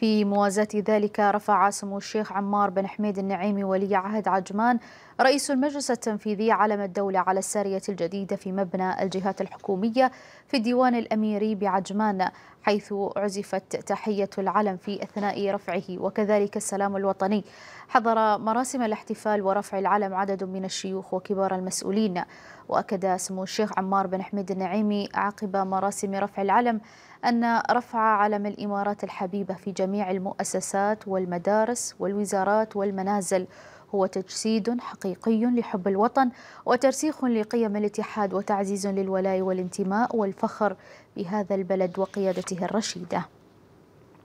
في موازاة ذلك رفع سمو الشيخ عمار بن حميد النعيمي ولي عهد عجمان رئيس المجلس التنفيذي علم الدولة على السارية الجديدة في مبنى الجهات الحكومية في الديوان الأميري بعجمان حيث عزفت تحية العلم في أثناء رفعه وكذلك السلام الوطني حضر مراسم الاحتفال ورفع العلم عدد من الشيوخ وكبار المسؤولين وأكد سمو الشيخ عمار بن حميد النعيمي عقب مراسم رفع العلم أن رفع علم الإمارات الحبيبة في جميع جميع المؤسسات والمدارس والوزارات والمنازل هو تجسيد حقيقي لحب الوطن وترسيخ لقيم الاتحاد وتعزيز للولاء والانتماء والفخر بهذا البلد وقيادته الرشيده